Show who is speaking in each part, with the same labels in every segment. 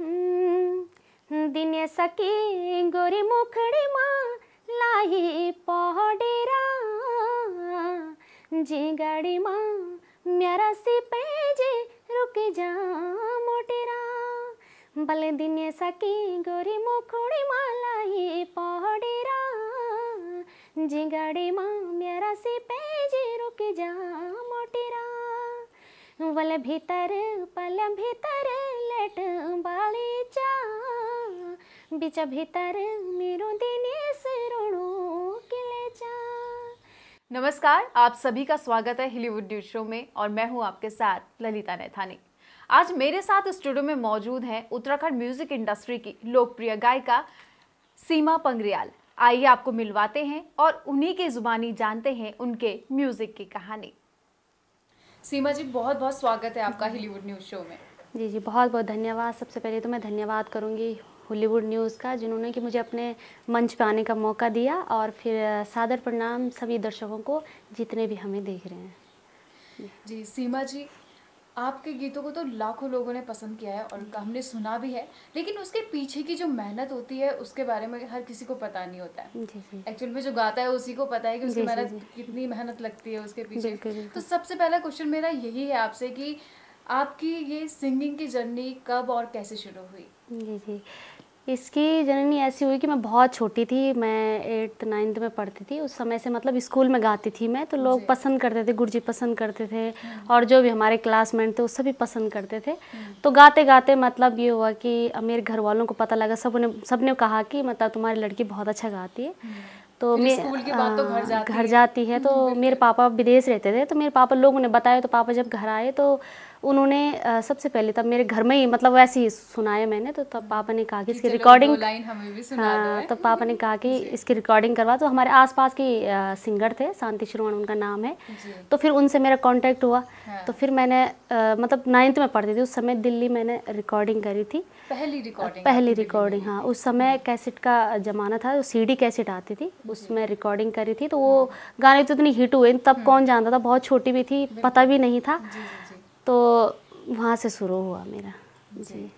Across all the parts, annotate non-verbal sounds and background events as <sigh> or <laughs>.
Speaker 1: हम्म, दिने सकी गोरी मुखड़ी माँ लाही पौडेरा जी गाड़ी माँ मेरा सिपे जी रुक जा मोटेरा बल दिने सकी गोरी मुखड़ी माँ लाई पौडेरा जी गाड़ी माँ मेरा सिपे जी रुक जा मोटेरा वाले भीतर पल भीतर भेट बाली
Speaker 2: बिच्या भीतर मेरो दिनेस किले किलेचा नमस्कार आप सभी का स्वागत है हॉलीवुड न्यूज शो में और मैं हूं आपके साथ ललिता नैथानी आज मेरे साथ स्टूडियो में मौजूद हैं उत्तराखंड म्यूजिक इंडस्ट्री की लोकप्रिय गायिका सीमा पंगरियाल आइए आपको मिलवाते हैं और उन्हीं की जुबानी जानते हैं उनके म्यूजिक की कहानी सीमा जी बहुत बहुत स्वागत है आपका हॉलीवुड न्यूज शो में
Speaker 1: जी जी बहुत बहुत धन्यवाद सबसे पहले तो मैं धन्यवाद करूँगी हॉलीवुड न्यूज़ का जिन्होंने कि मुझे अपने मंच पर आने का मौका दिया और फिर सादर प्रणाम सभी दर्शकों को जितने भी हमें देख रहे हैं
Speaker 2: जी, सीमा जी आपके गीतों को तो लाखों लोगों ने पसंद किया है और हमने सुना भी है लेकिन उसके पीछे की जो मेहनत होती है उसके बारे में हर किसी को पता नहीं होता है एक्चुअल में जो गाता है उसी को पता है कि उसकी मेहनत कितनी मेहनत लगती है उसके पीछे तो सबसे पहला क्वेश्चन मेरा यही है आपसे कि आपकी ये सिंगिंग की जर्नी कब और कैसे शुरू हुई
Speaker 1: जी जी इसकी जर्नी ऐसी हुई कि मैं बहुत छोटी थी मैं एट्थ नाइन्थ में पढ़ती थी उस समय से मतलब स्कूल में गाती थी मैं तो लोग पसंद करते थे जी पसंद करते थे हम्म। और जो भी हमारे क्लासमेट थे वो सभी पसंद करते थे हम्म। तो गाते गाते मतलब ये हुआ कि मेरे घर वालों को पता लगा सब उन्हें सब ने कहा कि मतलब तुम्हारी लड़की बहुत अच्छा गाती है हम्म। तो मैं तो घर जाती, है तो मेरे पापा विदेश रहते थे तो मेरे पापा लोग उन्हें बताया तो पापा जब घर आए तो उन्होंने सबसे पहले तब मेरे घर में ही मतलब वैसे ही सुनाया मैंने तो तब पापा ने कहा कि इसकी रिकॉर्डिंग हाँ, तब पापा ने कहा कि <laughs> इसकी रिकॉर्डिंग करवा तो हमारे आसपास की सिंगर थे शांति श्रवण उनका नाम है तो फिर उनसे मेरा कॉन्टेक्ट हुआ हाँ। तो फिर मैंने मतलब नाइन्थ में पढ़ती थी उस समय दिल्ली मैंने रिकॉर्डिंग करी थी पहली रिकॉर्डिंग पहली रिकॉर्डिंग हाँ उस समय कैसेट हम्म। का ज़माना था सी डी कैसेट आती थी उसमें रिकॉर्डिंग करी थी तो वो हम्म। गाने तो इतनी हिट हुए तब हम्म। कौन जानता था बहुत छोटी भी थी पता भी नहीं था तो वहाँ से शुरू हुआ मेरा
Speaker 2: जी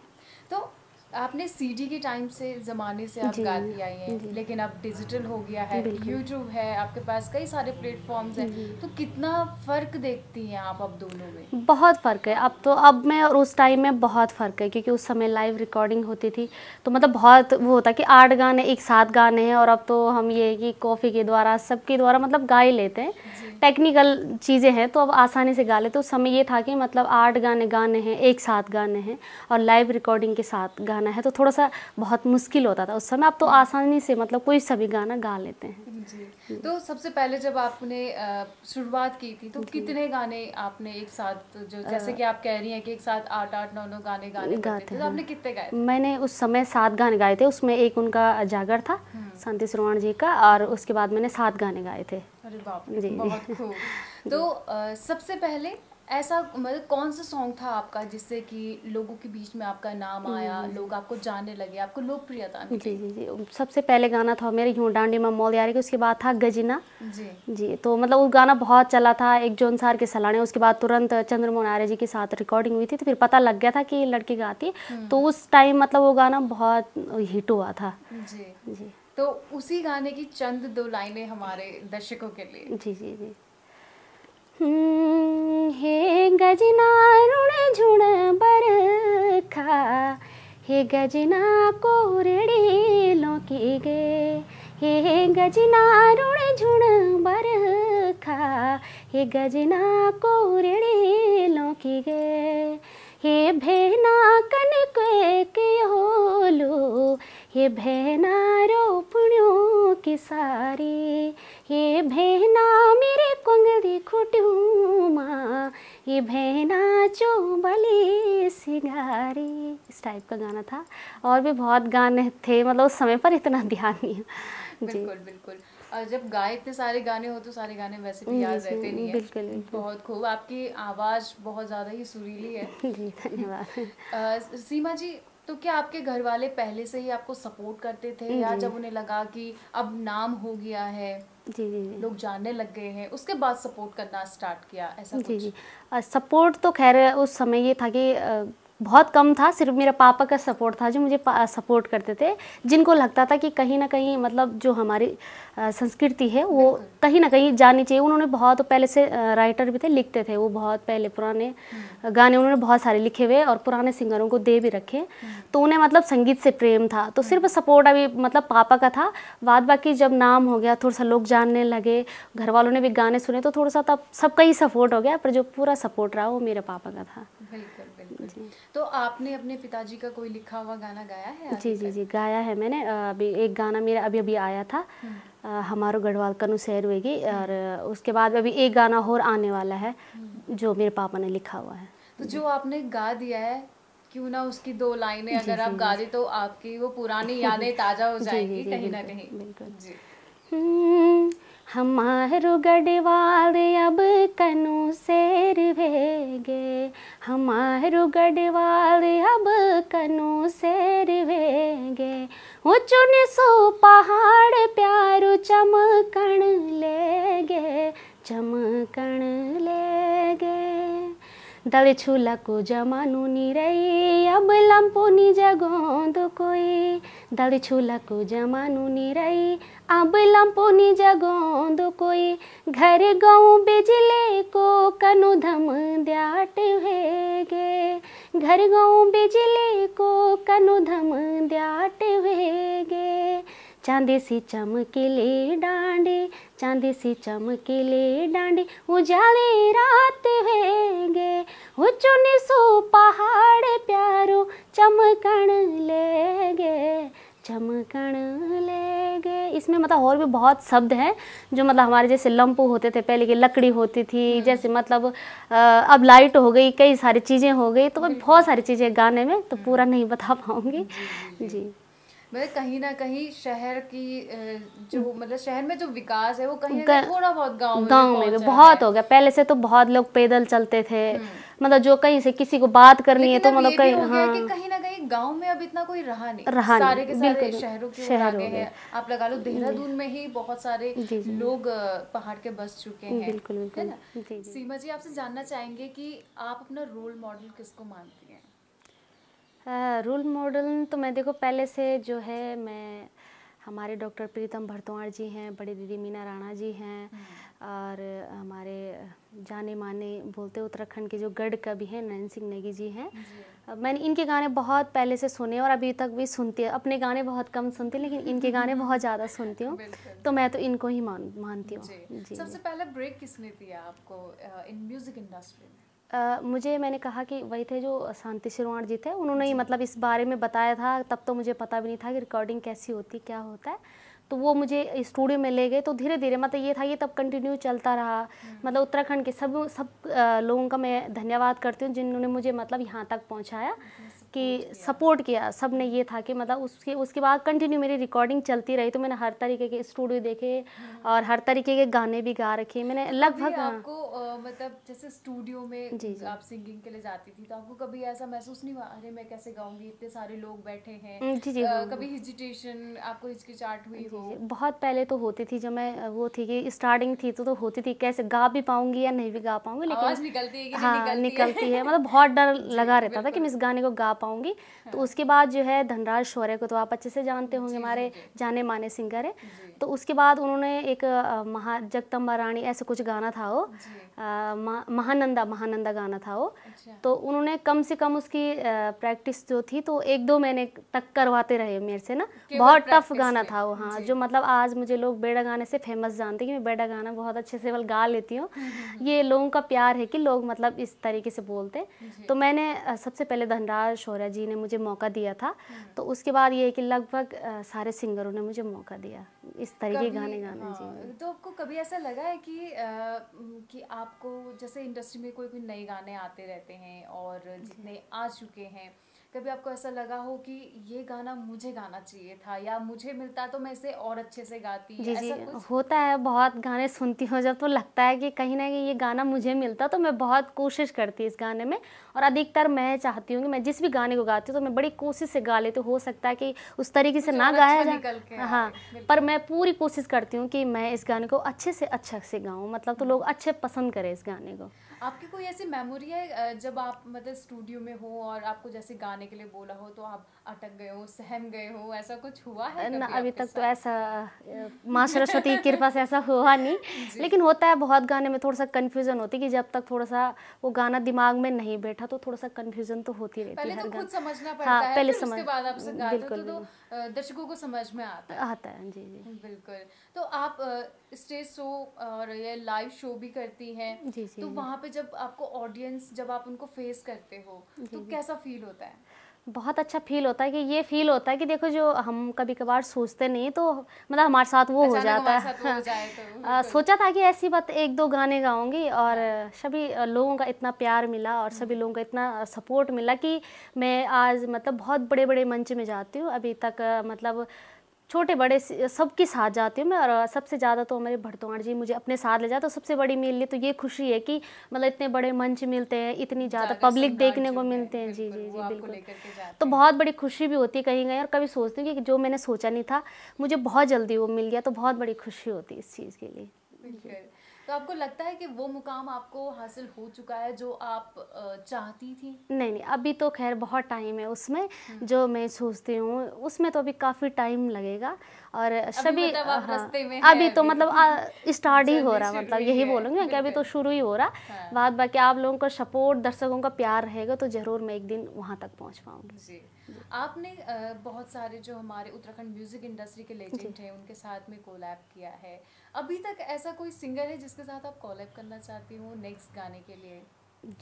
Speaker 2: आपने सीडी के टाइम से ज़माने से आप गाती आई हैं लेकिन अब डिजिटल हो गया है यूट्यूब है आपके पास कई सारे प्लेटफॉर्म्स हैं तो कितना फ़र्क देखती हैं आप अब दोनों
Speaker 1: में बहुत फ़र्क है अब तो अब मैं और उस टाइम में बहुत फ़र्क है क्योंकि उस समय लाइव रिकॉर्डिंग होती थी तो मतलब बहुत वो होता कि आठ गाने एक साथ गाने हैं और अब तो हम ये कि कॉफ़ी के द्वारा सबके द्वारा मतलब गा ही लेते हैं टेक्निकल चीज़ें हैं तो अब आसानी से गा लेते उस समय ये था कि मतलब आठ गाने गाने हैं एक साथ गाने हैं और लाइव रिकॉर्डिंग के साथ गाने गाना है तो थोड़ा सा बहुत मुश्किल होता था उस समय आप तो आसानी से मतलब कोई सा भी गाना गा लेते हैं जी
Speaker 2: तो सबसे पहले जब आपने शुरुआत की थी तो कितने गाने आपने एक साथ जो जैसे कि आप कह रही हैं कि एक साथ आठ आठ नौ नौ गाने गाने गाते थे तो आपने कितने गाए
Speaker 1: मैंने उस समय सात गाने गाए थे उसमें एक उनका जागर था हम्म। शांति श्रवण जी का और उसके बाद मैंने सात गाने गाए थे
Speaker 2: अरे बाप जी बहुत खूब तो सबसे पहले ऐसा मतलब कौन सा सॉन्ग था आपका जिससे कि लोगों के बीच में आपका नाम आया हम्म। लोग आपको जानने लगे आपको लोकप्रियता जी
Speaker 1: जी जी सबसे पहले गाना था मेरे यूँ डांडी माँ मोल यारी के उसके बाद था गजिना जी जी तो मतलब वो गाना बहुत चला था एक जो अंसार के सलाने उसके बाद तुरंत चंद्रमोहन आर्य जी के साथ रिकॉर्डिंग हुई थी तो फिर पता लग गया था कि लड़की गाती हम्म। तो उस टाइम मतलब वो गाना बहुत हिट हुआ था जी जी
Speaker 2: तो उसी गाने की चंद दो लाइनें हमारे दर्शकों के लिए जी जी जी
Speaker 1: हे गजना रुण झुण बरखा हे गजना को रेड़ेलों गे हे गजना रुण झुण बरखा हे गजना को लौकी गे हे भेना कन के होलो हे भेना रोपणों की सारी हे भेना मेरे पंगली खुटूमा ये भैना चोबली सिंगारी इस टाइप का गाना था और भी बहुत गाने थे मतलब उस समय पर इतना ध्यान नहीं
Speaker 2: बिल्कुल बिल्कुल जब गाए इतने सारे गाने हो तो सारे गाने वैसे भी याद रहते नहीं है बिल्कुल, बिल्कुल। बहुत खूब आपकी आवाज़ बहुत ज़्यादा ही सुरीली है <laughs> जी धन्यवाद सीमा जी तो क्या आपके घर वाले पहले से ही आपको सपोर्ट करते थे या जब उन्हें लगा कि अब नाम हो गया है जी जी जी लोग जानने लग गए हैं उसके बाद सपोर्ट करना स्टार्ट किया ऐसा जी जी
Speaker 1: सपोर्ट तो खैर उस समय ये था कि बहुत कम था सिर्फ मेरे पापा का सपोर्ट था जो मुझे सपोर्ट करते थे जिनको लगता था कि कहीं ना कहीं मतलब जो हमारी संस्कृति है वो कहीं ना कहीं जानी चाहिए उन्होंने बहुत पहले से राइटर भी थे लिखते थे वो बहुत पहले पुराने हम्म। गाने उन्होंने बहुत सारे लिखे हुए और पुराने सिंगरों को दे भी रखे हम्म। तो उन्हें मतलब संगीत से प्रेम था तो हम्म। सिर्फ सपोर्ट अभी मतलब पापा का था बाद बाकी जब नाम हो गया थोड़ा सा लोग जानने लगे घर वालों ने भी गाने सुने तो थोड़ा सा तब सबका ही सपोर्ट हो गया पर जो पूरा सपोर्ट रहा वो मेरे पापा का था
Speaker 2: बिल्कुल तो आपने अपने पिताजी का कोई लिखा हुआ गाना गाया है जी जी
Speaker 1: जी गाया है मैंने अभी एक गाना मेरा अभी अभी आया था हम्म। हमारो गढ़वाल कनु सैर हुएगी हम्म। और उसके बाद अभी एक गाना और आने वाला है हम्म। जो मेरे पापा ने लिखा हुआ है
Speaker 2: तो जो आपने गा दिया है क्यों ना उसकी दो लाइनें अगर आप गा दे तो आपकी वो पुरानी यादें ताजा हो <laughs> जाएंगी कहीं ना कहीं बिल्कुल
Speaker 1: जी हमारो गढ़वाल अब कनु शेर भेगे हमारो गढ़वाल अब कनु शेर भेगे वो चुन सो पहाड़ प्यारो चमकण ले गे चमकण ले দালে ছুলাকো জামানু নিরাই আবলাম পনি জাগন্দ কয়ে দালে ছুলাকো জামানু নিরাই আবলাম পনি জাগন্দ কয়ে ঘরে গাঁও বেজলে কো কানু ধম দ্যাট হয়ে গে घर गाँव बिजली को कनु धम द्याट हुए गे चांदे सी चमकीले डांडे चांदी सी चमकीले डांडे उजाले रात वेगे वो चुनी सो पहाड़ प्यारो चमकण ले गे चमकण ले गए इसमें मतलब और भी बहुत शब्द हैं जो मतलब हमारे जैसे लम्पू होते थे पहले की लकड़ी होती थी हम्म। जैसे मतलब अब लाइट हो गई कई सारी चीज़ें हो गई तो हम्म। बहुत सारी चीज़ें गाने में तो हम्म। पूरा नहीं बता पाऊँगी जी, जी।, जी।
Speaker 2: मतलब कहीं ना कहीं शहर की जो हम्म। मतलब शहर में जो विकास है वो कहीं कहीं थोड़ा बहुत गांव में गांव में बहुत हो गया
Speaker 1: पहले से तो बहुत लोग पैदल चलते थे हम्म। मतलब जो कहीं से किसी को बात करनी है तो मतलब कहीं हाँ
Speaker 2: कहीं ना कहीं गांव में अब इतना कोई रहा नहीं रहा सारे के सारे शहरों के शहर आगे हैं आप लगा लो देहरादून में ही बहुत सारे लोग पहाड़ के बस चुके हैं बिल्कुल बिल्कुल सीमा जी आपसे जानना चाहेंगे कि आप अपना रोल मॉडल किसको मानते
Speaker 1: रोल मॉडल तो मैं देखो पहले से जो है मैं हमारे डॉक्टर प्रीतम भरतवाड़ जी हैं बड़ी दीदी मीना राणा जी हैं हम्म। और हमारे जाने माने बोलते उत्तराखंड के जो गढ़ कवि हैं नरेंद्र सिंह नेगी जी हैं मैंने इनके गाने बहुत पहले से सुने और अभी तक भी सुनती है अपने गाने बहुत कम सुनती लेकिन इनके गाने <laughs> बहुत ज़्यादा सुनती हूँ तो मैं तो इनको ही मान मानती हूँ सबसे
Speaker 2: पहले ब्रेक किसने दिया आपको इन म्यूज़िक इंडस्ट्री में
Speaker 1: मुझे मैंने कहा कि वही थे जो शांति श्रवण जी थे उन्होंने ही मतलब इस बारे में बताया था तब तो मुझे पता भी नहीं था कि रिकॉर्डिंग कैसी होती क्या होता है तो वो मुझे स्टूडियो में ले गए तो धीरे धीरे मतलब ये था ये तब कंटिन्यू चलता रहा हम्म। मतलब उत्तराखंड के सब सब लोगों का मैं धन्यवाद करती हूँ जिन्होंने मुझे मतलब यहाँ तक पहुँचाया कि सपोर्ट किया सब ने ये था कि मतलब उसके उसके बाद कंटिन्यू मेरी रिकॉर्डिंग चलती रही तो मैंने हर तरीके के स्टूडियो देखे हम्म। और हर तरीके के गाने भी गा रखे मैंने तो लगभग हाँ। आपको
Speaker 2: मतलब जैसे स्टूडियो में जी, जी आप सिंगिंग के लिए जाती थी तो आपको कभी ऐसा महसूस नहीं हुआ अरे मैं कैसे गाऊंगी इतने सारे लोग बैठे हैं जी जी कभी हिजिटेशन आपको हिचकिचाट हुई हो
Speaker 1: बहुत पहले तो होती थी जब मैं वो थी कि स्टार्टिंग थी तो तो होती थी कैसे गा भी पाऊंगी या नहीं भी गा पाऊंगी लेकिन हाँ, निकलती है निकलती है मतलब बहुत डर <laughs> लगा रहता था कि मैं इस गाने को गा पाऊँ पाऊंगी हाँ। तो उसके बाद जो है धनराज शौर्य को तो आप अच्छे से जानते होंगे हमारे जाने माने सिंगर है तो उसके बाद उन्होंने एक महा जगदम्बा रानी ऐसा कुछ गाना था वो महानंदा महानंदा गाना था वो अच्छा। तो उन्होंने कम से कम उसकी प्रैक्टिस जो थी तो एक दो महीने तक करवाते रहे मेरे से ना बहुत टफ गाना था वो हाँ जो मतलब आज मुझे लोग बेड़ा गाने से फेमस जानते हैं कि मैं बेड़ा गाना बहुत अच्छे से वाल गा लेती हूँ <laughs> ये लोगों का प्यार है कि लोग मतलब इस तरीके से बोलते तो मैंने सबसे पहले धनराज शौर्य जी ने मुझे मौका दिया था हम्म। तो उसके बाद ये कि लगभग सारे सिंगरों ने मुझे मौका दिया इस तरीके गाने गाने हाँ,
Speaker 2: तो आपको कभी ऐसा लगा है कि कि आप आपको जैसे इंडस्ट्री में कोई कोई नए गाने आते रहते हैं और जितने आ चुके हैं कभी आपको ऐसा लगा हो कि ये गाना मुझे गाना चाहिए था या मुझे मिलता तो मैं इसे और अच्छे से गाती जी ऐसा जी कुछ? होता
Speaker 1: है बहुत गाने सुनती हूँ जब तो लगता है कि कहीं ना कहीं ये गाना मुझे मिलता तो मैं बहुत कोशिश करती इस गाने में और अधिकतर मैं चाहती हूँ कि मैं जिस भी गाने को गाती हूँ तो मैं बड़ी कोशिश से गा लेती तो हो सकता है कि उस तरीके से ना गाया अच्छा जाए हाँ पर मैं पूरी कोशिश करती हूँ कि मैं इस गाने को अच्छे से अच्छा से गाऊँ मतलब तो हम्म। लोग अच्छे पसंद करें इस गाने को
Speaker 2: आपकी कोई ऐसी मेमोरी है जब आप मतलब स्टूडियो में हो और आपको जैसे गाने के लिए बोला हो तो आप अटक गए हो सहम गए हो ऐसा कुछ हुआ है ना अभी तक तो
Speaker 1: ऐसा माँ सरस्वती की कृपा से ऐसा हुआ नहीं <laughs> लेकिन होता है बहुत गाने में थोड़ा सा कन्फ्यूजन होती है कि जब तक थोड़ा सा वो गाना दिमाग में नहीं बैठा तो थोड़ा सा कन्फ्यूजन तो होती रहती पहले है तो खुद समझना पड़ता हाँ, है पहले तो हाँ, समझ उसके बाद आप तो- बिल्कुल तो, तो
Speaker 2: दर्शकों को समझ में आता है आता
Speaker 1: है जी जी
Speaker 2: बिल्कुल तो आप स्टेज शो और ये लाइव शो भी करती हैं तो वहाँ पे जब आपको ऑडियंस जब आप उनको फेस करते हो तो कैसा फील होता है
Speaker 1: बहुत अच्छा फील होता है कि ये फील होता है कि देखो जो हम कभी कभार सोचते नहीं तो मतलब हमारे साथ वो हो जाता है हाँ। तो, सोचा था कि ऐसी बात एक दो गाने गाऊंगी और हाँ। सभी लोगों का इतना प्यार मिला और हाँ। सभी लोगों का इतना सपोर्ट मिला कि मैं आज मतलब बहुत बड़े बड़े मंच में जाती हूँ अभी तक मतलब छोटे बड़े सबके साथ जाती हूँ मैं और सबसे ज़्यादा तो मेरे भरतवाण जी मुझे अपने साथ ले जाते तो हैं सबसे बड़ी मिल ली तो ये खुशी है कि मतलब इतने बड़े मंच मिलते हैं इतनी ज़्यादा पब्लिक देखने को मिलते हैं जी जी जी बिल्कुल तो बहुत बड़ी खुशी भी होती है कहीं कहीं और कभी सोचती हूँ कि जो मैंने सोचा नहीं था मुझे बहुत जल्दी वो मिल गया तो बहुत बड़ी खुशी होती है इस चीज़ के
Speaker 2: लिए तो आपको लगता है कि वो मुकाम आपको हासिल हो चुका है जो आप चाहती थी
Speaker 1: नहीं नहीं अभी तो खैर बहुत टाइम है उसमें हम्म। जो मैं सोचती हूँ उसमें तो अभी काफ़ी टाइम लगेगा और सभी मतलब हाँ, अभी, तो मतलब स्टार्ट ही हो रहा मतलब यही बोलूँगी मैं कि अभी तो शुरू ही हो रहा हाँ। बात बाकी आप लोगों का सपोर्ट दर्शकों का प्यार रहेगा तो ज़रूर मैं एक दिन वहाँ तक पहुँच पाऊँगी
Speaker 2: आपने बहुत सारे जो हमारे उत्तराखंड म्यूजिक इंडस्ट्री के लेजेंड हैं उनके साथ में कोलैब किया है अभी तक ऐसा कोई सिंगर है जिसके साथ आप कोलैब करना चाहती हूँ नेक्स्ट गाने के लिए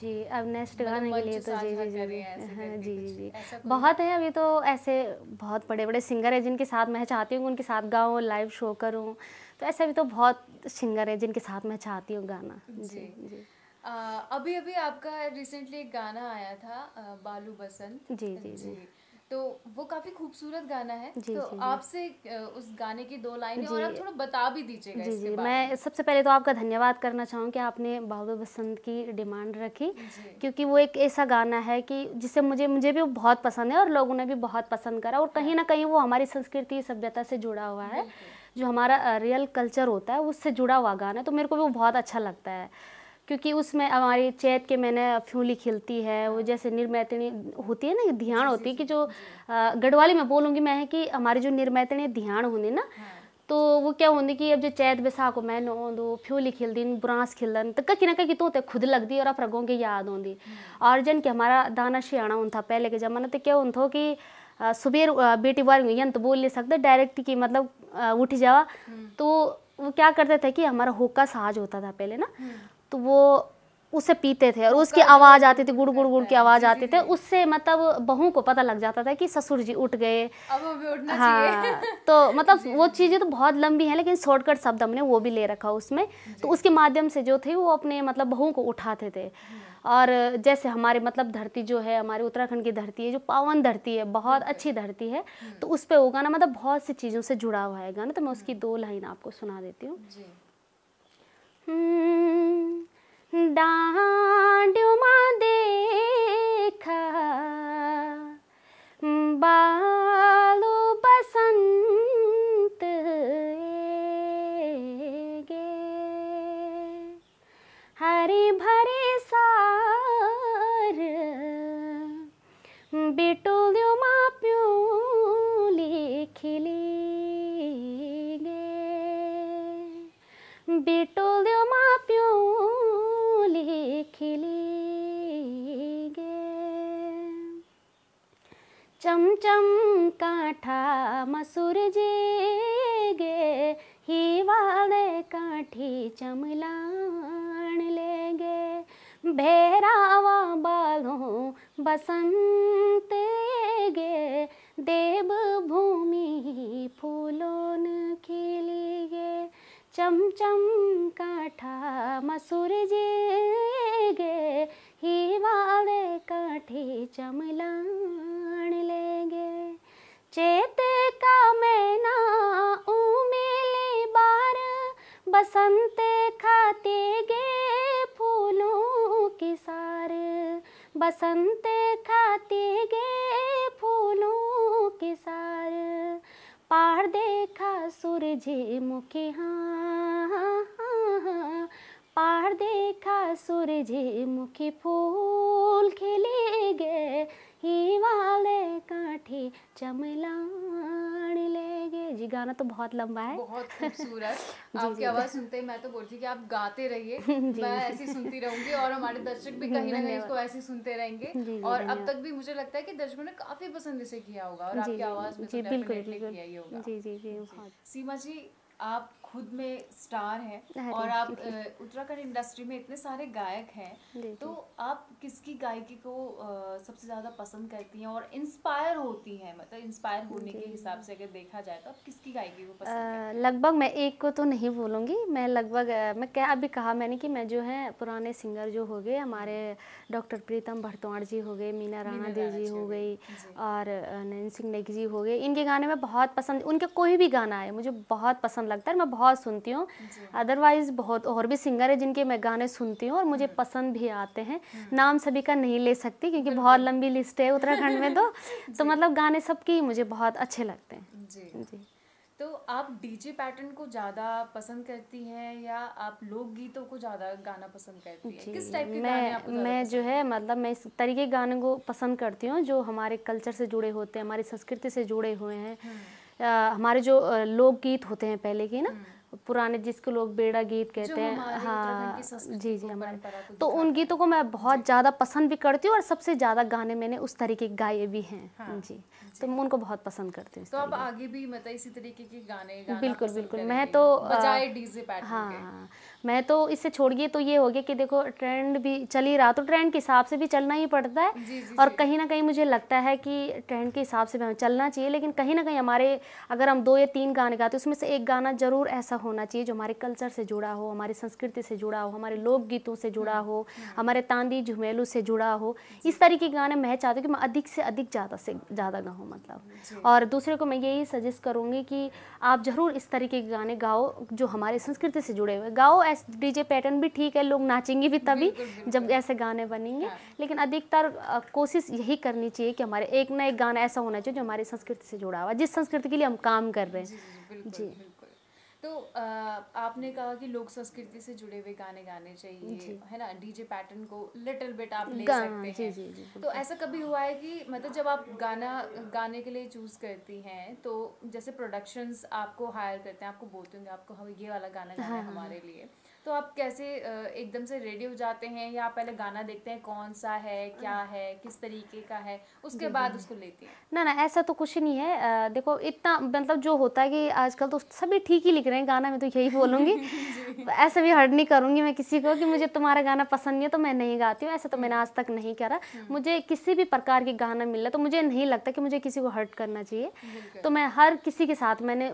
Speaker 2: जी अब मतलब नेक्स्ट गाने के लिए तो जी जी जी हाँ, जी जी जी
Speaker 1: बहुत है अभी तो ऐसे बहुत बड़े बड़े सिंगर हैं जिनके साथ मैं चाहती हूँ उनके साथ गाऊँ लाइव शो करूँ तो ऐसे अभी तो बहुत सिंगर हैं जिनके साथ मैं चाहती हूँ गाना जी जी
Speaker 2: अभी अभी आपका रिसेंटली एक गाना आया था बालू बसंत जी जी जी तो वो काफी खूबसूरत गाना है जी, तो आपसे उस गाने की दो लाइनें और आप थोड़ा बता भी दीजिएगा जी जी मैं
Speaker 1: सबसे पहले तो आपका धन्यवाद करना चाहूँ कि आपने बाबा बसंत की डिमांड रखी क्योंकि वो एक ऐसा गाना है कि जिसे मुझे मुझे भी बहुत पसंद है और लोगों ने भी बहुत पसंद करा और कहीं हाँ। ना कहीं वो हमारी संस्कृति सभ्यता से जुड़ा हुआ है जो हमारा रियल कल्चर होता है उससे जुड़ा हुआ गाना तो मेरे को भी वो बहुत अच्छा लगता है क्योंकि उसमें हमारी चैत के मैंने फ्यूली खिलती है वो जैसे निर्मैतनी होती है ना ध्यान होती है कि जो गढ़वाली में बोलूँगी मैं कि हमारे जो निर्मैतनी ध्यान होने ना हाँ। तो वो क्या होने कि अब जो चैत को मैं नो फ्यूली खिल दिन खिल दिन तो कहीं ना कहीं तो होते खुद लगती और अपरा की याद होंगी हाँ। और जन कि हमारा दाना शियाणा उन था पहले के ज़माने तो क्या उन कि सुबेर बेटी बार यन तो बोल नहीं सकते डायरेक्ट कि मतलब उठ जावा हाँ। तो वो क्या करते थे कि हमारा होका साज होता था पहले ना तो वो उसे पीते थे और उसकी आवाज़ आती थी गुड़ गुड़ गुड़ की आवाज़ आती थी उससे मतलब बहू को पता लग जाता था कि ससुर जी उठ गए
Speaker 2: हाँ
Speaker 1: तो <laughs> मतलब वो चीज़ें तो बहुत लंबी हैं लेकिन शॉर्टकट शब्द हमने वो भी ले रखा उसमें तो उसके माध्यम से जो थे वो अपने मतलब बहू को उठाते थे और जैसे हमारे मतलब धरती जो है हमारे उत्तराखंड की धरती है जो पावन धरती है बहुत अच्छी धरती है तो उस पर वो गाना मतलब बहुत सी चीज़ों से जुड़ा हुआ है गाना तो मैं उसकी दो लाइन आपको सुना देती हूँ डाँडोमा देखा बालु बसन्त गे हरे भरे सार बिटुल्योमा प्युले खिली खिलेंगे चमचम कांठा मसूर जेगे हिवाले काठी चमलान लेंगे भैरावा बालों बसंत गे देव भूमि फूलों चम काठा मसूर गे ही वाले काठी चमलान लेंगे चेते का मैना उमेली बार बसंत खाते गे फूलों की सार बसंत खाते गे फूलों की सार पार देखा सूरज मुखे हाँ, हाँ, हाँ पार देखा सूरजे मुखे फूल खिले गे ही वाले कांठे चमलाण ले जी गाना तो बहुत लंबा है बहुत <laughs> खूबसूरत आपकी आवाज़
Speaker 2: सुनते ही मैं तो बोलती कि आप गाते रहिए <laughs> मैं ऐसी सुनती रहूंगी और हमारे दर्शक भी कहीं ना कहीं इसको ऐसे सुनते रहेंगे और अब तक भी मुझे लगता है कि दर्शकों ने काफ़ी पसंद इसे किया होगा और आपकी आवाज़ में तो जी बिल्कुल जी जी जी सीमा जी आप खुद में स्टार है और आप उत्तराखंड इंडस्ट्री में इतने सारे गायक हैं तो आप किसकी गायकी को सबसे ज़्यादा पसंद करती हैं और इंस्पायर होती हैं मतलब इंस्पायर होने के हिसाब से अगर देखा जाए तो आप किसकी गायकी को पसंद
Speaker 1: लगभग मैं एक को तो नहीं बोलूंगी मैं लगभग मैं क्या अभी कहा मैंने कि मैं जो है पुराने सिंगर जो हो गए हमारे डॉक्टर प्रीतम भरतवाड़ जी हो गए मीना राणा देव जी हो गई और नैन सिंह नेगी जी हो गए इनके गाने में बहुत पसंद उनके कोई भी गाना है मुझे बहुत पसंद लगता है मैं बहुत बहुत सुनती हूँ अदरवाइज़ बहुत और भी सिंगर है जिनके मैं गाने सुनती हूँ और मुझे हम्म। पसंद भी आते हैं हम्म। नाम सभी का नहीं ले सकती क्योंकि बहुत लंबी लिस्ट है उत्तराखंड में तो <laughs> तो मतलब गाने सबकी मुझे बहुत अच्छे लगते हैं जी
Speaker 2: तो आप डीजे पैटर्न को ज़्यादा पसंद करती हैं या आप लोकगीतों को ज़्यादा गाना पसंद करती हैं किस टाइप के मैं, गाने मैं जो
Speaker 1: है मतलब मैं इस तरीके गाने को पसंद करती हूँ जो हमारे कल्चर से जुड़े होते हैं हमारी संस्कृति से जुड़े हुए हैं आ, हम्म। हमारे जो लोकगीत होते हैं पहले के ना पुराने जिसको लोग बेड़ा गीत कहते हैं हाँ जी जी हमारे तो उन गीतों को मैं बहुत ज़्यादा पसंद भी करती हूँ और सबसे ज़्यादा गाने मैंने उस तरीके के गाए भी हैं हाँ, जी, जी तो मैं उनको बहुत पसंद करती
Speaker 2: हूँ तो अब आगे भी मतलब इसी तरीके के गाने बिल्कुल
Speaker 1: बिल्कुल मैं तो हाँ,
Speaker 2: हाँ
Speaker 1: मैं तो इससे छोड़िए तो ये हो गया कि देखो ट्रेंड भी चल ही रहा तो ट्रेंड के हिसाब से भी चलना ही पड़ता है और कहीं ना कहीं मुझे लगता है कि ट्रेंड के हिसाब से भी हमें चलना चाहिए लेकिन कहीं ना कहीं हमारे अगर हम दो या तीन गाने गाते उसमें से एक गाना जरूर ऐसा होना चाहिए जो हमारे कल्चर से जुड़ा हो हमारी संस्कृति से जुड़ा हो हमारे लोकगीतों से जुड़ा हो हमारे तांदी झुमेलू से जुड़ा हो इस तरीके के गाने मैं चाहती हूँ कि मैं अधिक से अधिक ज़्यादा से ज़्यादा गाऊँ मतलब और दूसरे को मैं यही सजेस्ट करूँगी कि आप ज़रूर इस तरीके के गाने गाओ जो हमारे संस्कृति से जुड़े हुए गाओ ऐसे डी पैटर्न भी ठीक है लोग नाचेंगे भी तभी जब ऐसे गाने बनेंगे हाँ। लेकिन अधिकतर कोशिश यही करनी चाहिए कि हमारे एक ना एक गाना ऐसा होना चाहिए जो हमारी संस्कृति से जुड़ा हुआ जिस संस्कृति के लिए हम काम कर रहे हैं जी
Speaker 2: तो आपने कहा कि लोक संस्कृति से जुड़े हुए गाने गाने चाहिए है ना डीजे पैटर्न को लिटिल बिट आप ले सकते हैं जी, जी, तो ऐसा कभी हुआ है कि मतलब जब आप गाना गाने के लिए चूज करती हैं तो जैसे प्रोडक्शंस आपको हायर करते हैं आपको बोलते होंगे आपको हम ये वाला गाना गाना है हाँ, हाँ, हाँ। हमारे लिए तो आप कैसे एकदम से रेडी हो जाते हैं या पहले गाना देखते हैं कौन सा है क्या हम्म। है किस तरीके का है उसके बाद उसको लेते हैं
Speaker 1: ना ना ऐसा तो कुछ नहीं है देखो इतना मतलब जो होता है कि आजकल तो सभी ठीक ही लिख रहे हैं गाना में तो यही बोलूँगी <laughs> ऐसा भी हर्ड नहीं करूँगी मैं किसी को कि मुझे तुम्हारा गाना पसंद नहीं है तो मैं नहीं गाती हूँ ऐसा तो मैंने हम्म। आज तक नहीं करा हम्म। मुझे किसी भी प्रकार के गाना मिल रहा तो मुझे नहीं लगता कि मुझे किसी को हर्ट करना चाहिए तो मैं हर किसी के साथ मैंने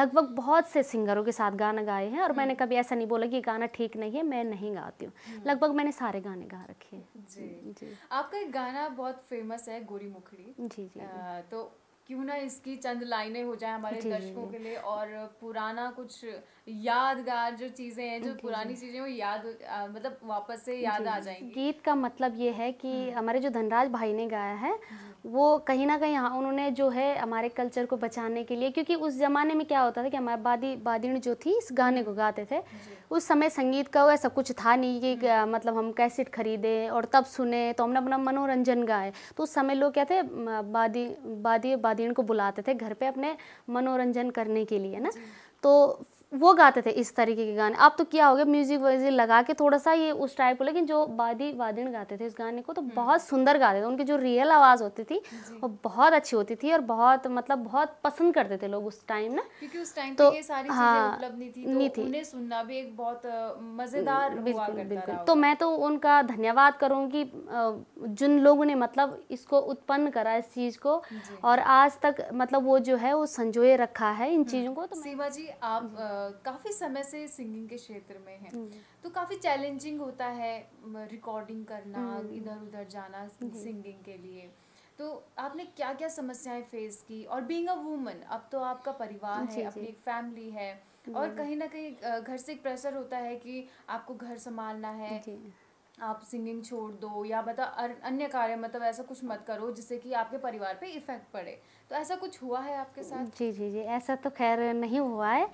Speaker 1: लगभग बहुत से सिंगरों के साथ गाना गाए हैं और मैंने कभी ऐसा नहीं बोला कि गाना ठीक नहीं है मैं नहीं गाती हूँ हम्म। लगभग मैंने सारे गाने गा रखे हैं जी
Speaker 2: जी आपका एक गाना बहुत फेमस है गोरी मुखड़ी जी जी आ, तो क्यों ना इसकी चंद लाइनें हो जाए हमारे दर्शकों के लिए और पुराना कुछ यादगार जो चीज़ें हैं जो पुरानी चीज़ें वो याद मतलब वापस से याद आ जाएंगी
Speaker 1: गीत का मतलब ये है कि हम्म। हमारे जो धनराज भाई ने गाया है वो कहीं ना कहीं हाँ उन्होंने जो है हमारे कल्चर को बचाने के लिए क्योंकि उस ज़माने में क्या होता था कि हमारे बादी बादीण जो थी इस गाने को गाते थे उस समय संगीत का ऐसा कुछ था नहीं कि हम्म। मतलब हम कैसेट खरीदे और तब सुने तो हमने अपना मनोरंजन गाए तो उस समय लोग क्या थे बादी बादी बादीण को बुलाते थे घर पर अपने मनोरंजन करने के लिए ना तो वो गाते थे इस तरीके के गाने अब तो क्या हो गया म्यूजिक व्यूजिक लगा के थोड़ा सा ये उस टाइप को लेकिन जो वादी वादिन गाते थे इस गाने को तो हम्म। बहुत सुंदर गाते थे उनकी जो रियल आवाज़ होती थी वो बहुत अच्छी होती थी और बहुत मतलब बहुत पसंद करते थे लोग उस टाइम ना
Speaker 2: क्योंकि उस टाइम तो ये सारी हाँ, नहीं थी, तो नहीं थी। उन्हें सुनना भी एक बहुत मज़ेदार बिल्कुल बिल्कुल तो
Speaker 1: मैं तो उनका धन्यवाद करूँगी जिन लोगों ने मतलब इसको उत्पन्न करा इस चीज़ को और आज तक मतलब वो जो है वो संजोए रखा है इन हम्म। चीज़ों को
Speaker 2: तो सीमा जी आप काफ़ी समय से सिंगिंग के क्षेत्र में है हम्म। तो काफ़ी चैलेंजिंग होता है रिकॉर्डिंग करना हम्म। इधर उधर जाना सिंगिंग के लिए तो आपने क्या क्या समस्याएं फेस की और बीइंग अ वूमन अब तो आपका परिवार है अपनी एक फैमिली है हम्म। और कहीं ना कहीं घर से एक प्रेशर होता है कि आपको घर संभालना है आप सिंगिंग छोड़ दो या मतलब अन्य कार्य मतलब ऐसा कुछ मत करो जिससे कि आपके परिवार पे इफेक्ट पड़े तो ऐसा कुछ हुआ है आपके
Speaker 1: साथ जी जी जी ऐसा तो खैर नहीं हुआ है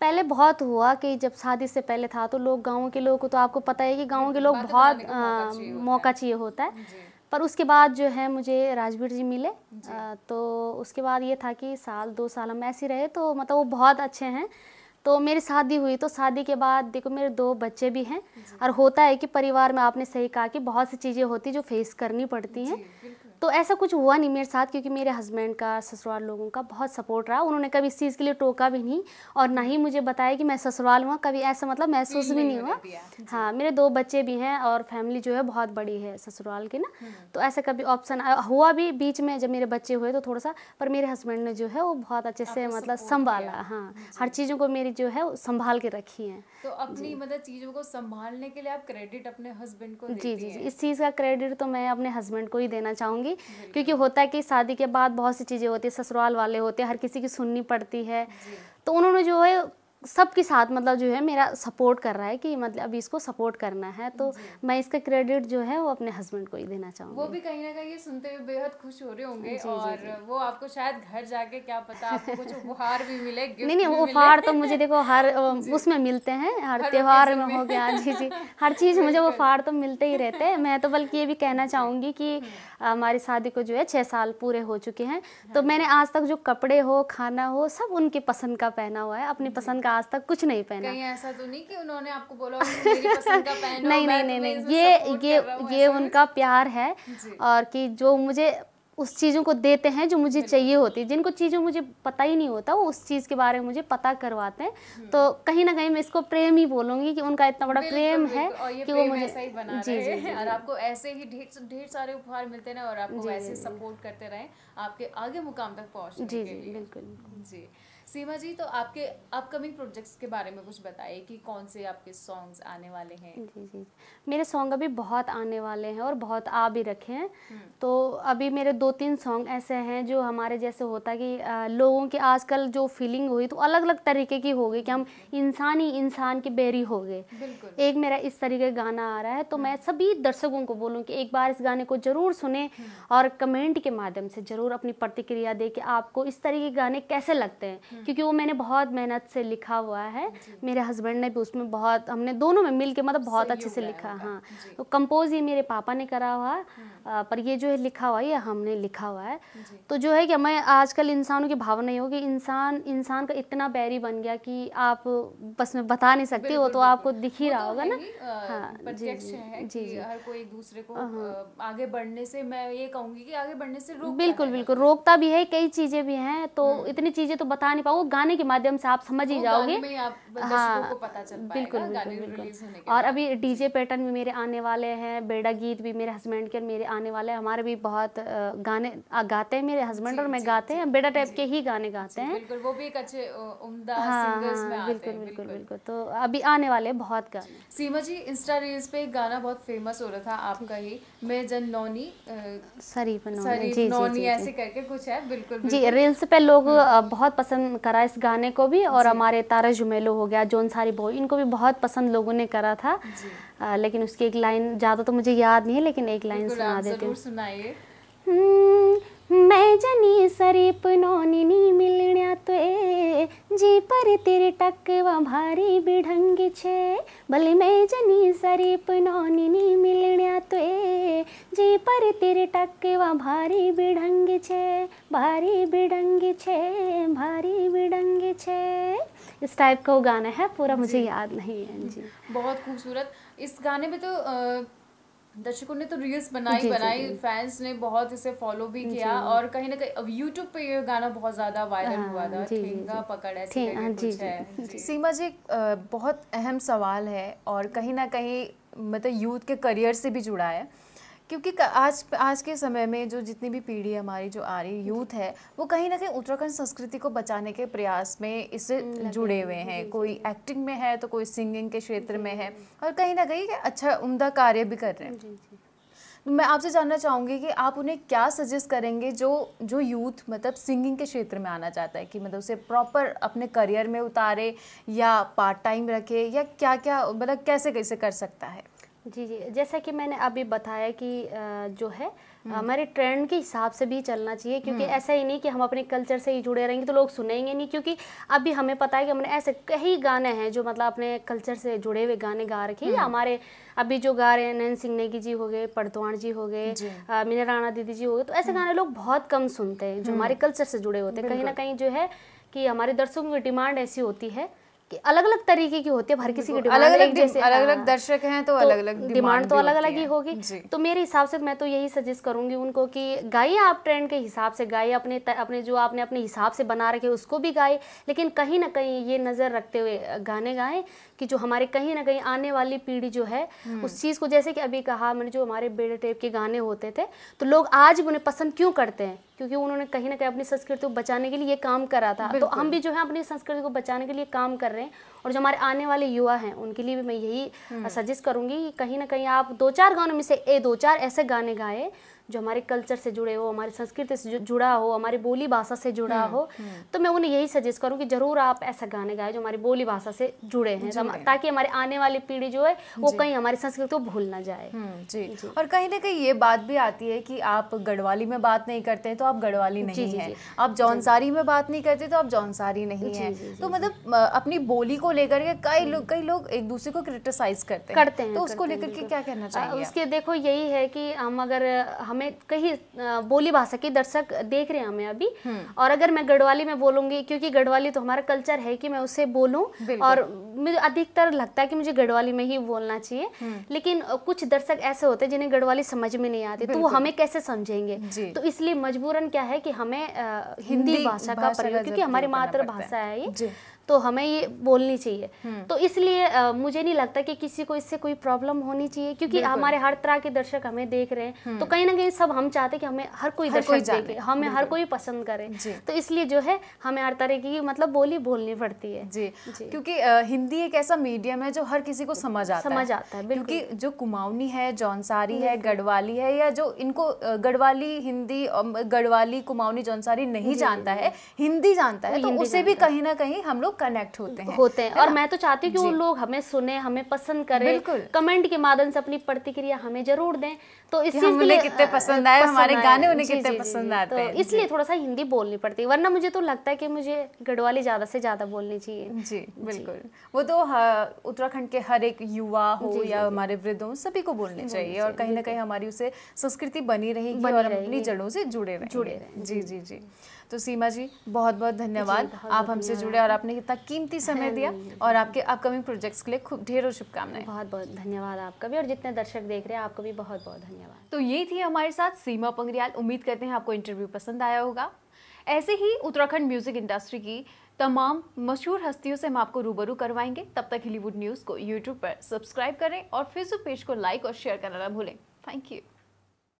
Speaker 1: पहले बहुत हुआ कि जब शादी से पहले था तो लोग गाँव के लोगों को तो आपको पता है कि गाँव के लोग बहुत मौका चाहिए होता है पर उसके बाद जो है मुझे राजवीर जी मिले आ, तो उसके बाद ये था कि साल दो साल हम ऐसे रहे तो मतलब वो बहुत अच्छे हैं तो मेरी शादी हुई तो शादी के बाद देखो मेरे दो बच्चे भी हैं और होता है कि परिवार में आपने सही कहा कि बहुत सी चीज़ें होती जो फेस करनी पड़ती हैं तो ऐसा कुछ हुआ नहीं मेरे साथ क्योंकि मेरे हस्बैंड का ससुराल लोगों का बहुत सपोर्ट रहा उन्होंने कभी इस चीज़ के लिए टोका भी नहीं और ना ही मुझे बताया कि मैं ससुराल हुआ कभी ऐसा मतलब महसूस भी नहीं हुआ हाँ मेरे दो बच्चे भी हैं और फैमिली जो है बहुत बड़ी है ससुराल की ना हम्म। तो ऐसा कभी ऑप्शन हुआ भी बीच में जब मेरे बच्चे हुए तो थोड़ा सा पर मेरे हस्बैंड ने जो है वो बहुत अच्छे से मतलब संभाला हाँ हर चीज़ों को मेरी जो है संभाल के रखी है तो अपनी
Speaker 2: मतलब चीज़ों को संभालने के लिए आप क्रेडिट अपने हस्बैंड को जी जी जी इस
Speaker 1: चीज़ का क्रेडिट तो मैं अपने हस्बैंड को ही देना चाहूँगी थी क्योंकि होता है कि शादी के बाद बहुत सी चीज़ें होती है ससुराल वाले होते हैं हर किसी की सुननी पड़ती है तो उन्होंने जो है सबके साथ मतलब जो है मेरा सपोर्ट कर रहा है कि मतलब अभी इसको सपोर्ट करना है तो मैं इसका क्रेडिट जो है वो अपने हस्बैंड को ही देना चाहूँगी
Speaker 2: वो भी कहीं ना कहीं ये सुनते हुए बेहद खुश हो रहे होंगे और वो आपको शायद घर जाके क्या पता आपको कुछ <laughs> उपहार भी मिले नहीं नहीं उपहार तो मुझे
Speaker 1: देखो हर <laughs> उसमें मिलते हैं हर त्यौहार में हो गया जी जी हर चीज़ मुझे उपहार तो मिलते ही रहते हैं मैं तो बल्कि ये भी कहना चाहूँगी कि हम्म। हमारी शादी को जो है छः साल पूरे हो चुके हैं तो हाँ। मैंने आज तक जो कपड़े हो खाना हो सब उनके पसंद का पहना हुआ है अपनी पसंद का आज तक कुछ नहीं पहना कहीं
Speaker 2: ऐसा तो नहीं कि उन्होंने आपको
Speaker 1: बोला मेरी पसंद का <laughs> पहनो नहीं नहीं तो नहीं नहीं ये ये ये उनका प्यार है और कि जो मुझे उस चीज़ों को देते हैं जो मुझे चाहिए होती है जिनको चीज़ों मुझे पता ही नहीं होता वो उस चीज़ के बारे में मुझे पता करवाते हैं हम्म। तो कहीं ना कहीं मैं इसको प्रेम ही बोलूँगी कि उनका इतना बड़ा प्रेम है कि वो मुझे ऐसा ही बना जी, रहे जी, जी और
Speaker 2: आपको ऐसे ही ढेर ढेर सारे उपहार मिलते रहें और आपको ऐसे सपोर्ट करते रहें आपके आगे मुकाम तक पहुँच जी जी बिल्कुल जी सीमा जी तो आपके अपकमिंग प्रोजेक्ट्स के बारे में कुछ बताइए कि कौन से आपके सॉन्ग्स आने वाले हैं जी
Speaker 1: जी मेरे सॉन्ग अभी बहुत आने वाले हैं और बहुत आ भी रखे हैं हम्म। तो अभी मेरे दो तीन सॉन्ग ऐसे हैं जो हमारे जैसे होता कि आ, लोगों की आजकल जो फीलिंग हुई तो अलग अलग तरीके की हो गई कि हम इंसान ही इंसान के बेरी हो गए एक मेरा इस तरीके का गाना आ रहा है तो हम्म। मैं सभी दर्शकों को बोलूँ कि एक बार इस गाने को ज़रूर सुने हम्म। और कमेंट के माध्यम से ज़रूर अपनी प्रतिक्रिया दे कि आपको इस तरीके के गाने कैसे लगते हैं क्योंकि वो मैंने बहुत मेहनत से लिखा हुआ है मेरे हस्बैंड ने भी उसमें बहुत हमने दोनों में मिल के मतलब बहुत अच्छे से लिखा हाँ तो कंपोज ये मेरे पापा ने करा हुआ हम्म। पर ये जो है लिखा हुआ ये हमने लिखा हुआ है तो जो है कि मैं आजकल इंसानों की भावना नहीं होगी इंसान इंसान का इतना बैरी बन गया कि आप बस मैं बता नहीं सकती वो तो आपको दिख ही रहा तो होगा ना हाँ जी जी हर
Speaker 2: कोई दूसरे को हाँ। आगे बढ़ने से मैं ये कहूँगी कि आगे बढ़ने से बिल्कुल
Speaker 1: बिल्कुल रोकता भी है कई चीज़ें भी हैं तो हम्म। इतनी चीज़ें तो बता नहीं पाऊँ गाने के माध्यम से आप समझ ही जाओगे हाँ, को पता चल बिल्कुल, बिल्कुल, बिल्कुल। और अभी डीजे पैटर्न भी मेरे आने वाले हैं बेड़ा गीत भी मेरे हस्बैंड के मेरे आने वाले हैं हमारे भी बहुत गाने गाते हैं मेरे हस्बैंड और मैं गाते हैं बेड़ा टाइप के ही गाने गाते हैं बिल्कुल
Speaker 2: वो भी एक अच्छे हाँ, बिल्कुल बिल्कुल
Speaker 1: बिल्कुल तो अभी आने
Speaker 2: वाले बहुत गाने सीमा जी इंस्टा रील्स पे एक गाना बहुत फेमस हो रहा था आपका ही मैं जन नौनी शरीफ नौनी जी नौनी ऐसे करके कुछ है बिल्कुल जी रील्स पे लोग
Speaker 1: हम्म। बहुत पसंद करा इस गाने को भी और हमारे तारा जुमेलो हो हो गया सारी बॉय इनको भी बहुत पसंद लोगों ने करा था आ, लेकिन उसकी एक लाइन ज़्यादा तो मुझे याद नहीं है लेकिन एक लाइन सुना देती हूँ मैं जनी सरीप नोनिनी मिलण्या ए जी पर तेरे टकवा भारी बिढंग छे भले मैं जनी सरीप नोनिनी मिलण्या ए जी पर तेरे टकवा भारी बिढंग छे भारी बिढंग छे भारी बिढंग छे इस टाइप का वो गाना है पूरा मुझे याद नहीं है जी
Speaker 2: बहुत खूबसूरत इस गाने पे तो आ... दर्शकों ने तो रील्स बनाई बनाई फैंस ने बहुत इसे फॉलो भी किया और कहीं ना कहीं अब यूट्यूब पे ये गाना बहुत ज्यादा वायरल हाँ, हुआ था ठेंगा पकड़ ऐसे हाँ, कुछ है सीमा जी बहुत अहम सवाल है और कहीं ना कहीं मतलब यूथ के करियर से भी जुड़ा है क्योंकि आज आज के समय में जो जितनी भी पीढ़ी हमारी जो आ रही यूथ है वो कहीं ना कहीं उत्तराखंड संस्कृति को बचाने के प्रयास में इससे हम्म, जुड़े हुए हैं कोई एक्टिंग में है तो कोई सिंगिंग के क्षेत्र में है हम्म। और कहीं ना कहीं अच्छा उम्दा कार्य भी कर रहे हैं तो मैं आपसे जानना चाहूँगी कि आप उन्हें क्या सजेस्ट करेंगे जो जो यूथ मतलब सिंगिंग के क्षेत्र में आना चाहता है कि मतलब उसे प्रॉपर अपने करियर में उतारे या पार्ट टाइम रखे या क्या क्या मतलब कैसे कैसे कर सकता है जी जी जैसा कि मैंने अभी बताया कि
Speaker 1: जो है हम्म। हमारे ट्रेंड के हिसाब से भी चलना चाहिए क्योंकि हम्म। ऐसा ही नहीं कि हम अपने कल्चर से ही जुड़े रहेंगे तो लोग सुनेंगे नहीं क्योंकि अभी हमें पता है कि हमने ऐसे कई गाने हैं जो मतलब अपने कल्चर से जुड़े हुए गाने गा रखे या हम्म। हमारे अभी जो गा रहे हैं नैन सिंह नेगी जी हो गए पड़तवाण जी हो गए मीना राणा दीदी जी हो गए तो ऐसे गाने लोग बहुत कम सुनते हैं जो हमारे कल्चर से जुड़े होते हैं कहीं ना कहीं जो है कि हमारे दर्शकों की डिमांड ऐसी होती है अलग अलग तरीके की होती है हर किसी की डिमांड अलग अलग जैसे अलग अलग हाँ। दर्शक
Speaker 2: हैं तो, तो अलग अलग डिमांड तो अलग
Speaker 1: अलग ही होगी तो मेरे हिसाब से मैं तो यही सजेस्ट करूंगी उनको कि गाइए आप ट्रेंड के हिसाब से गाइए अपने अपने जो आपने अपने हिसाब से बना रखे उसको भी गाए लेकिन कहीं ना कहीं ये नज़र रखते हुए गाने गाएं कि जो हमारे कहीं ना कहीं आने वाली पीढ़ी जो है हम्म। उस चीज़ को जैसे कि अभी कहा मैंने जो हमारे बेड़े टेप के गाने होते थे तो लोग आज भी उन्हें पसंद क्यों करते हैं क्योंकि उन्होंने कहीं ना कहीं अपनी संस्कृति को बचाने के लिए ये काम करा था तो हम भी जो है अपनी संस्कृति को बचाने के लिए काम कर रहे हैं और जो हमारे आने वाले युवा हैं उनके लिए भी मैं यही सजेस्ट हम्म। करूंगी कि कहीं ना कहीं आप दो चार गानों में से ए दो चार ऐसे गाने गाएं जो हमारे कल्चर से जुड़े हो हमारे संस्कृति से जुड़ा हो हमारी बोली भाषा से जुड़ा हम्म, हो हम्म। तो मैं उन्हें यही सजेस्ट करूँ कि जरूर आप ऐसा गाने गाए जो हमारी बोली भाषा से जुड़े हैं ताकि हमारे
Speaker 2: आने वाली पीढ़ी जो है वो कहीं हमारी संस्कृति को भूल ना जाए हम्म, जी और कहीं ना कहीं ये बात भी आती है कि आप गढ़वाली में बात नहीं करते हैं तो आप गढ़वाली नहीं है आप जौनसारी में बात नहीं करते तो आप जौनसारी नहीं है तो मतलब अपनी बोली को लेकर के कई लोग कई लोग एक दूसरे को क्रिटिसाइज करते हैं करते हैं तो उसको लेकर के क्या कहना चाहिए उसके देखो यही है कि हम अगर
Speaker 1: हम हमें कहीं बोली भाषा के दर्शक देख रहे हैं हमें अभी हम्म। और अगर मैं गढ़वाली में बोलूंगी क्योंकि गढ़वाली तो हमारा कल्चर है कि मैं उसे बोलूँ और मुझे अधिकतर लगता है कि मुझे गढ़वाली में ही बोलना चाहिए हम्म। लेकिन कुछ दर्शक ऐसे होते हैं जिन्हें गढ़वाली समझ में नहीं आती तो वो हमें कैसे समझेंगे तो इसलिए मजबूरन क्या है कि हमें हिंदी भाषा का प्रयोग क्योंकि हमारी मातृभाषा है ये तो हमें ये बोलनी चाहिए हम्म। तो इसलिए आ, मुझे नहीं लगता कि किसी को इससे कोई प्रॉब्लम होनी चाहिए क्योंकि हमारे हर तरह के दर्शक हमें देख रहे हैं तो हम्म। कहीं ना कहीं सब हम चाहते कि हमें हर कोई हर दर्शक कोई देखे हमें हर कोई पसंद करे तो इसलिए जो है
Speaker 2: हमें हर तरह की मतलब बोली बोलनी पड़ती है जी, जी। क्योंकि हिंदी एक ऐसा मीडियम है जो हर किसी को समझ आता समझ आता है क्योंकि जो कुमाऊनी है जौनसारी है गढ़वाली है या जो इनको गढ़वाली हिंदी गढ़वाली कुमाऊनी जौनसारी नहीं जानता है हिंदी जानता है तो उसे भी कहीं ना कहीं हम लोग कनेक्ट होते हैं होते हैं और मैं तो चाहती हूँ कि वो लोग हमें
Speaker 1: सुने हमें पसंद करें कमेंट के माध्यम से अपनी प्रतिक्रिया हमें जरूर दें तो इस चीज के कितने पसंद आए हमारे गाने उन्हें कितने पसंद तो आते हैं इसलिए थोड़ा सा हिंदी बोलनी पड़ती है वरना मुझे तो लगता
Speaker 2: है कि मुझे गढ़वाली ज़्यादा से ज़्यादा बोलनी चाहिए जी बिल्कुल वो तो हाँ, उत्तराखंड के हर एक युवा हो या हमारे वृद्ध हो सभी को बोलने चाहिए और कहीं ना कहीं हमारी उसे संस्कृति बनी रहेगी और अपनी जड़ों से जुड़े रहें जुड़े जी जी जी तो सीमा जी बहुत बहुत धन्यवाद आप हमसे जुड़े और आपने कितना कीमती समय दिया <laughs> और आपके अपकमिंग प्रोजेक्ट्स के लिए खूब ढेरों शुभकामनाएं बहुत बहुत धन्यवाद आपका भी और जितने दर्शक देख रहे हैं आपको भी बहुत बहुत धन्यवाद तो ये थी हमारे साथ सीमा पंगरियाल उम्मीद करते हैं आपको इंटरव्यू पसंद आया होगा ऐसे ही उत्तराखंड म्यूजिक इंडस्ट्री की तमाम मशहूर हस्तियों से हम आपको रूबरू करवाएंगे तब तक हिलीवुड न्यूज़ को यूट्यूब पर सब्सक्राइब करें और फेसबुक पेज को लाइक और शेयर करना ना भूलें थैंक यू